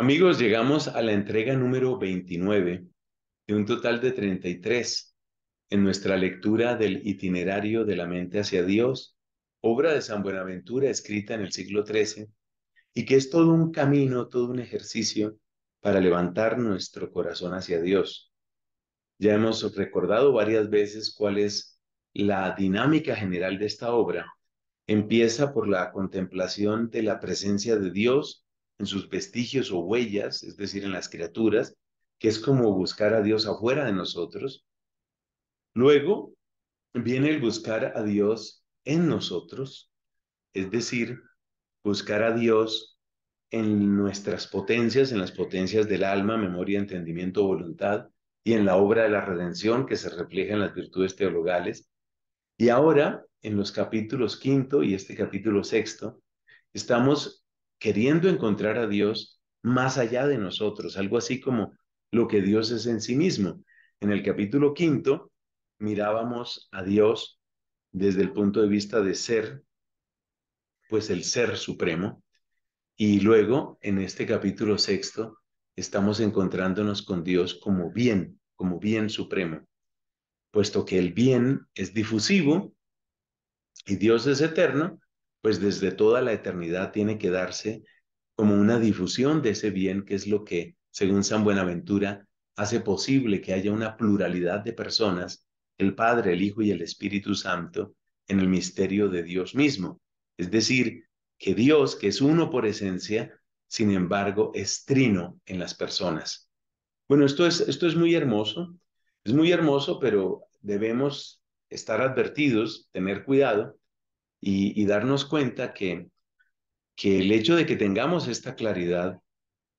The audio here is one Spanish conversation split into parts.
Amigos, llegamos a la entrega número 29 de un total de 33 en nuestra lectura del itinerario de la mente hacia Dios, obra de San Buenaventura escrita en el siglo XIII y que es todo un camino, todo un ejercicio para levantar nuestro corazón hacia Dios. Ya hemos recordado varias veces cuál es la dinámica general de esta obra. Empieza por la contemplación de la presencia de Dios en sus vestigios o huellas, es decir, en las criaturas, que es como buscar a Dios afuera de nosotros. Luego viene el buscar a Dios en nosotros, es decir, buscar a Dios en nuestras potencias, en las potencias del alma, memoria, entendimiento, voluntad, y en la obra de la redención que se refleja en las virtudes teologales. Y ahora, en los capítulos quinto y este capítulo sexto, estamos queriendo encontrar a Dios más allá de nosotros, algo así como lo que Dios es en sí mismo. En el capítulo quinto mirábamos a Dios desde el punto de vista de ser, pues el ser supremo, y luego en este capítulo sexto estamos encontrándonos con Dios como bien, como bien supremo, puesto que el bien es difusivo y Dios es eterno, pues desde toda la eternidad tiene que darse como una difusión de ese bien que es lo que, según San Buenaventura, hace posible que haya una pluralidad de personas, el Padre, el Hijo y el Espíritu Santo, en el misterio de Dios mismo. Es decir, que Dios, que es uno por esencia, sin embargo, es trino en las personas. Bueno, esto es, esto es muy hermoso, es muy hermoso, pero debemos estar advertidos, tener cuidado, y, darnos cuenta que, que el hecho de que tengamos esta claridad,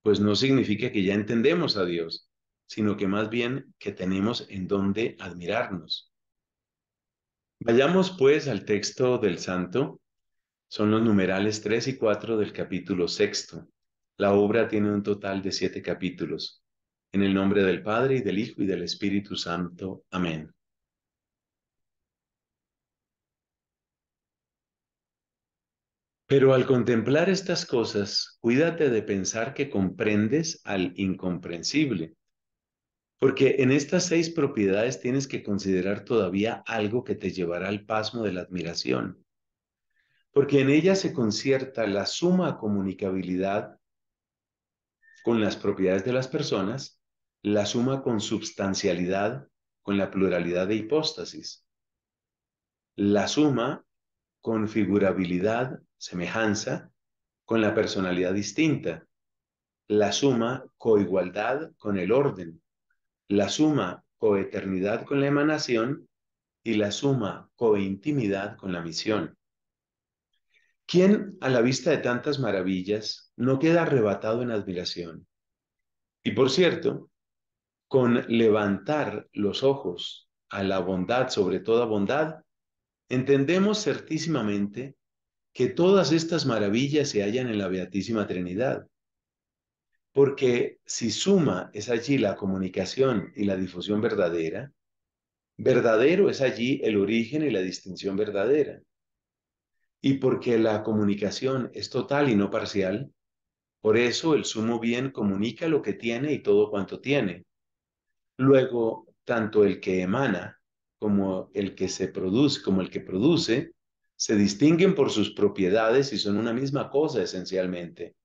pues no significa que ya entendemos a Dios, sino que más bien que tenemos en dónde admirarnos. Vayamos pues al texto del santo, son los numerales 3 y 4 del capítulo sexto. La obra tiene un total de siete capítulos. En el nombre del Padre, y del Hijo, y del Espíritu Santo. Amén. Pero al contemplar estas cosas, cuídate de pensar que comprendes al incomprensible, porque en estas seis propiedades tienes que considerar todavía algo que te llevará al pasmo de la admiración, porque en ellas se concierta la suma comunicabilidad con las propiedades de las personas, la suma consubstancialidad con la pluralidad de hipóstasis, la suma configurabilidad, semejanza, con la personalidad distinta, la suma coigualdad con el orden, la suma coeternidad con la emanación y la suma cointimidad con la misión. ¿Quién a la vista de tantas maravillas no queda arrebatado en admiración? Y por cierto, con levantar los ojos a la bondad sobre toda bondad, entendemos certísimamente que todas estas maravillas se hallan en la Beatísima Trinidad. Porque si suma es allí la comunicación y la difusión verdadera, verdadero es allí el origen y la distinción verdadera. Y porque la comunicación es total y no parcial, por eso el sumo bien comunica lo que tiene y todo cuanto tiene. Luego, tanto el que emana como el que se produce, como el que produce, se distinguen por sus propiedades y son una misma cosa esencialmente.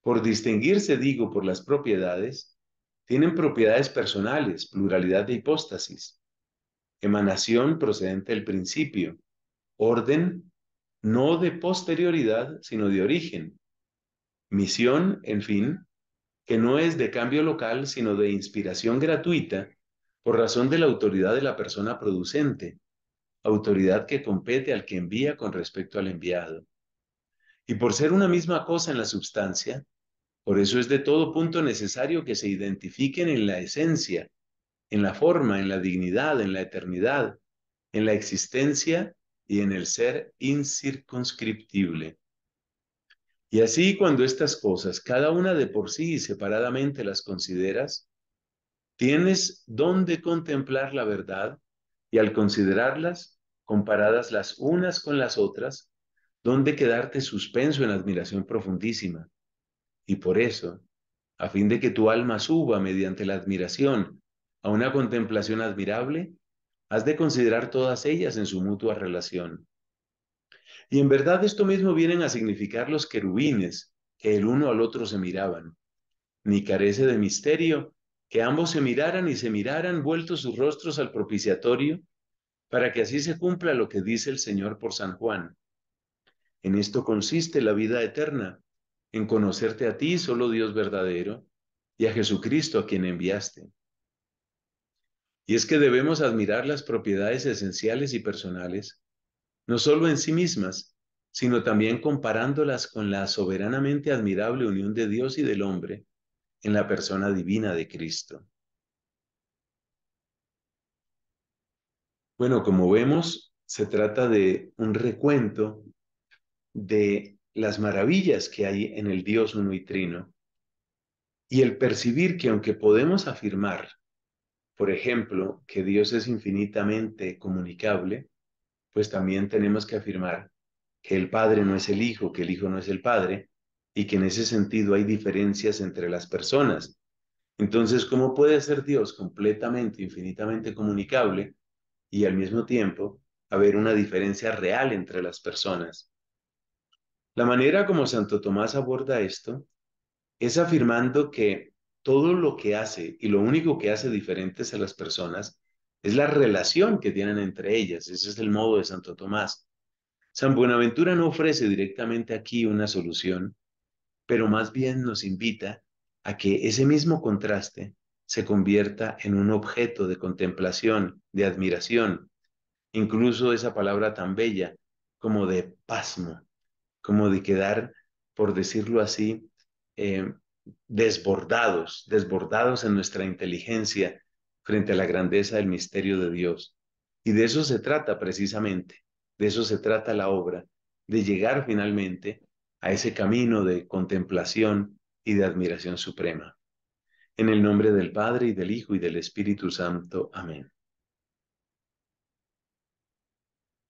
Por distinguirse, digo, por las propiedades, tienen propiedades personales, pluralidad de hipóstasis, emanación procedente del principio, orden no de posterioridad, sino de origen, misión, en fin, que no es de cambio local, sino de inspiración gratuita por razón de la autoridad de la persona producente, autoridad que compete al que envía con respecto al enviado. Y por ser una misma cosa en la substancia, por eso es de todo punto necesario que se identifiquen en la esencia, en la forma, en la dignidad, en la eternidad, en la existencia y en el ser incircunscriptible. Y así cuando estas cosas, cada una de por sí y separadamente las consideras, Tienes donde contemplar la verdad y al considerarlas, comparadas las unas con las otras, donde quedarte suspenso en admiración profundísima. Y por eso, a fin de que tu alma suba mediante la admiración a una contemplación admirable, has de considerar todas ellas en su mutua relación. Y en verdad esto mismo vienen a significar los querubines que el uno al otro se miraban. Ni carece de misterio que ambos se miraran y se miraran vueltos sus rostros al propiciatorio, para que así se cumpla lo que dice el Señor por San Juan. En esto consiste la vida eterna, en conocerte a ti, solo Dios verdadero, y a Jesucristo a quien enviaste. Y es que debemos admirar las propiedades esenciales y personales, no solo en sí mismas, sino también comparándolas con la soberanamente admirable unión de Dios y del hombre, en la persona divina de Cristo. Bueno, como vemos, se trata de un recuento de las maravillas que hay en el Dios uno y trino y el percibir que aunque podemos afirmar, por ejemplo, que Dios es infinitamente comunicable, pues también tenemos que afirmar que el Padre no es el Hijo, que el Hijo no es el Padre, y que en ese sentido hay diferencias entre las personas. Entonces, ¿cómo puede ser Dios completamente, infinitamente comunicable y al mismo tiempo haber una diferencia real entre las personas? La manera como Santo Tomás aborda esto es afirmando que todo lo que hace y lo único que hace diferentes a las personas es la relación que tienen entre ellas. Ese es el modo de Santo Tomás. San Buenaventura no ofrece directamente aquí una solución, pero más bien nos invita a que ese mismo contraste se convierta en un objeto de contemplación, de admiración, incluso esa palabra tan bella como de pasmo, como de quedar, por decirlo así, eh, desbordados, desbordados en nuestra inteligencia frente a la grandeza del misterio de Dios. Y de eso se trata precisamente, de eso se trata la obra, de llegar finalmente a ese camino de contemplación y de admiración suprema. En el nombre del Padre y del Hijo y del Espíritu Santo. Amén.